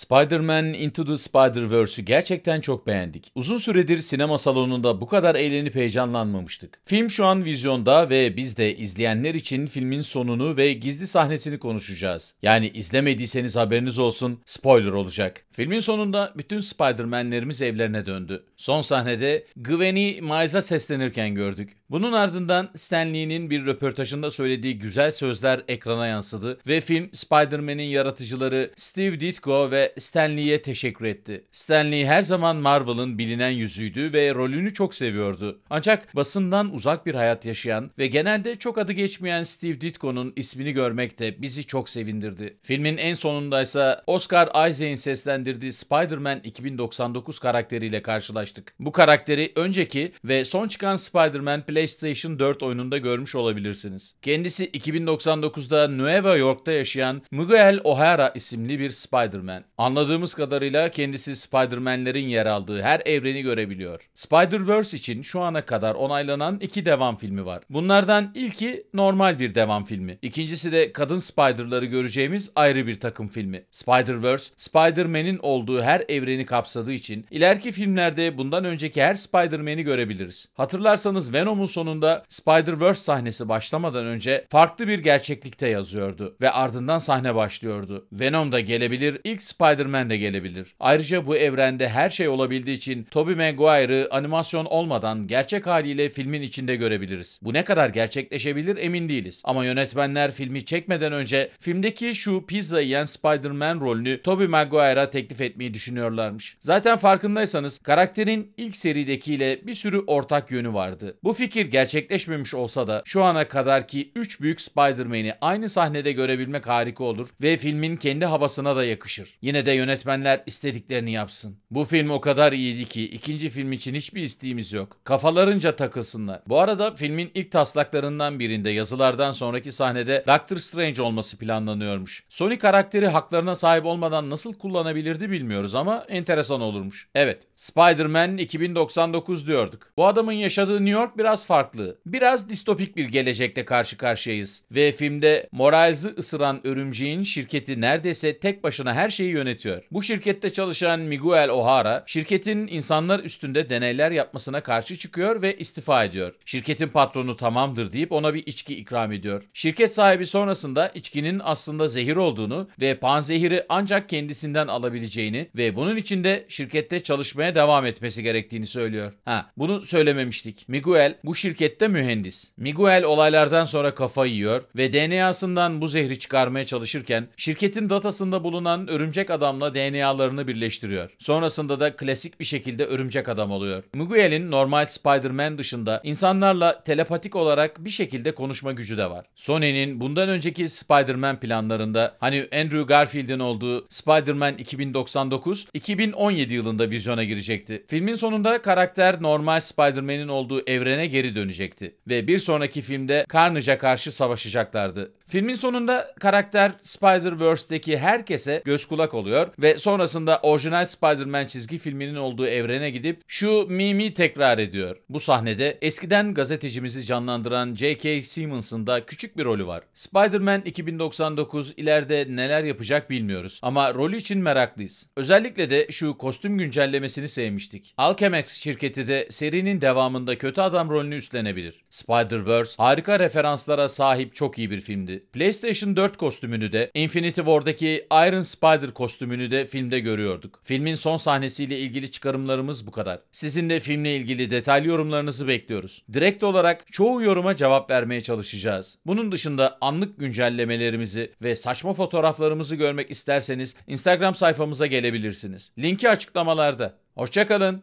Spider-Man Into the Spider-Verse'ü gerçekten çok beğendik. Uzun süredir sinema salonunda bu kadar eğlenip heyecanlanmamıştık. Film şu an vizyonda ve biz de izleyenler için filmin sonunu ve gizli sahnesini konuşacağız. Yani izlemediyseniz haberiniz olsun spoiler olacak. Filmin sonunda bütün Spider-Man'lerimiz evlerine döndü. Son sahnede Gwen'i Miles'a seslenirken gördük. Bunun ardından Stan Lee'nin bir röportajında söylediği güzel sözler ekrana yansıdı ve film Spider-Man'in yaratıcıları Steve Ditko ve de teşekkür etti. Stanley her zaman Marvel'ın bilinen yüzüydü ve rolünü çok seviyordu. Ancak basından uzak bir hayat yaşayan ve genelde çok adı geçmeyen Steve Ditko'nun ismini görmek de bizi çok sevindirdi. Filmin en sonundaysa Oscar Isaac'in seslendirdiği Spider-Man 2099 karakteriyle karşılaştık. Bu karakteri önceki ve son çıkan Spider-Man PlayStation 4 oyununda görmüş olabilirsiniz. Kendisi 2099'da Nueva York'ta yaşayan Miguel O'Hara isimli bir Spider-Man. Anladığımız kadarıyla kendisi Spider-Man'lerin yer aldığı her evreni görebiliyor. Spider-Verse için şu ana kadar onaylanan iki devam filmi var. Bunlardan ilki normal bir devam filmi. İkincisi de kadın Spider'ları göreceğimiz ayrı bir takım filmi. Spider-Verse, Spider-Man'in olduğu her evreni kapsadığı için ileriki filmlerde bundan önceki her Spider-Man'i görebiliriz. Hatırlarsanız Venom'un sonunda Spider-Verse sahnesi başlamadan önce farklı bir gerçeklikte yazıyordu ve ardından sahne başlıyordu. Venom da gelebilir ilk Spider Spider-Man de gelebilir. Ayrıca bu evrende her şey olabildiği için Tobey Maguire'ı animasyon olmadan gerçek haliyle filmin içinde görebiliriz. Bu ne kadar gerçekleşebilir emin değiliz. Ama yönetmenler filmi çekmeden önce filmdeki şu pizza yiyen Spider-Man rolünü Tobey Maguire'a teklif etmeyi düşünüyorlarmış. Zaten farkındaysanız karakterin ilk seridekiyle bir sürü ortak yönü vardı. Bu fikir gerçekleşmemiş olsa da şu ana kadarki 3 büyük Spider-Man'i aynı sahnede görebilmek harika olur ve filmin kendi havasına da yakışır. Yine Yine de yönetmenler istediklerini yapsın. Bu film o kadar iyiydi ki ikinci film için hiçbir isteğimiz yok. Kafalarınca takılsınlar. Bu arada filmin ilk taslaklarından birinde yazılardan sonraki sahnede Doctor Strange olması planlanıyormuş. Sony karakteri haklarına sahip olmadan nasıl kullanabilirdi bilmiyoruz ama enteresan olurmuş. Evet, Spider-Man 2099 diyorduk. Bu adamın yaşadığı New York biraz farklı. Biraz distopik bir gelecekte karşı karşıyayız. Ve filmde Morales'ı ısıran örümceğin şirketi neredeyse tek başına her şeyi yönetiyor. Bu şirkette çalışan Miguel O'Hara şirketin insanlar üstünde deneyler yapmasına karşı çıkıyor ve istifa ediyor. Şirketin patronu tamamdır deyip ona bir içki ikram ediyor. Şirket sahibi sonrasında içkinin aslında zehir olduğunu ve panzehiri ancak kendisinden alabileceğini ve bunun için de şirkette çalışmaya devam etmesi gerektiğini söylüyor. Ha, bunu söylememiştik. Miguel bu şirkette mühendis. Miguel olaylardan sonra kafa yiyor ve DNA'sından bu zehri çıkarmaya çalışırken şirketin datasında bulunan örümcek adamla DNA'larını birleştiriyor. Sonrasında da klasik bir şekilde örümcek adam oluyor. Miguel'in normal Spider-Man dışında insanlarla telepatik olarak bir şekilde konuşma gücü de var. Sony'nin bundan önceki Spider-Man planlarında hani Andrew Garfield'in olduğu Spider-Man 2099 2017 yılında vizyona girecekti. Filmin sonunda karakter normal Spider-Man'in olduğu evrene geri dönecekti ve bir sonraki filmde Carnage'a karşı savaşacaklardı. Filmin sonunda karakter Spider-Verse'deki herkese göz kulak olarak oluyor ve sonrasında orijinal Spider-Man çizgi filminin olduğu evrene gidip şu mimi tekrar ediyor. Bu sahnede eskiden gazetecimizi canlandıran J.K. Simmons'ın da küçük bir rolü var. Spider-Man 2099 ileride neler yapacak bilmiyoruz ama rolü için meraklıyız. Özellikle de şu kostüm güncellemesini sevmiştik. Alchemax şirketi de serinin devamında kötü adam rolünü üstlenebilir. Spider-Verse harika referanslara sahip çok iyi bir filmdi. PlayStation 4 kostümünü de Infinity War'daki Iron Spider kostümünü kostümünü de filmde görüyorduk. Filmin son sahnesiyle ilgili çıkarımlarımız bu kadar. Sizin de filmle ilgili detaylı yorumlarınızı bekliyoruz. Direkt olarak çoğu yoruma cevap vermeye çalışacağız. Bunun dışında anlık güncellemelerimizi ve saçma fotoğraflarımızı görmek isterseniz Instagram sayfamıza gelebilirsiniz. Linki açıklamalarda. Hoşçakalın.